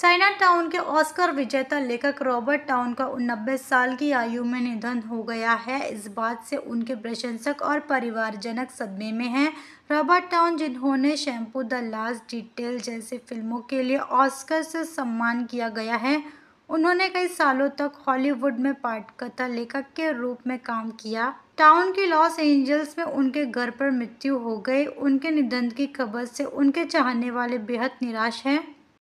China town के Oscar विजेता लेखक रॉबर्ट टाउन का नब्बे साल की आयु में निधन हो गया है इस बात से उनके प्रशंसक और परिवारजनक सदमे में हैं रॉबर्ट टाउन जिन्होंने शैम्पू द लास्ट डिटेल जैसी फिल्मों के लिए ऑस्कर से सम्मान किया गया है उन्होंने कई सालों तक हॉलीवुड में पाठकथा लेखक के रूप में काम किया टाउन की लॉस एंजल्स में उनके घर पर मृत्यु हो गई उनके निधन की खबर से उनके चाहने वाले बेहद निराश हैं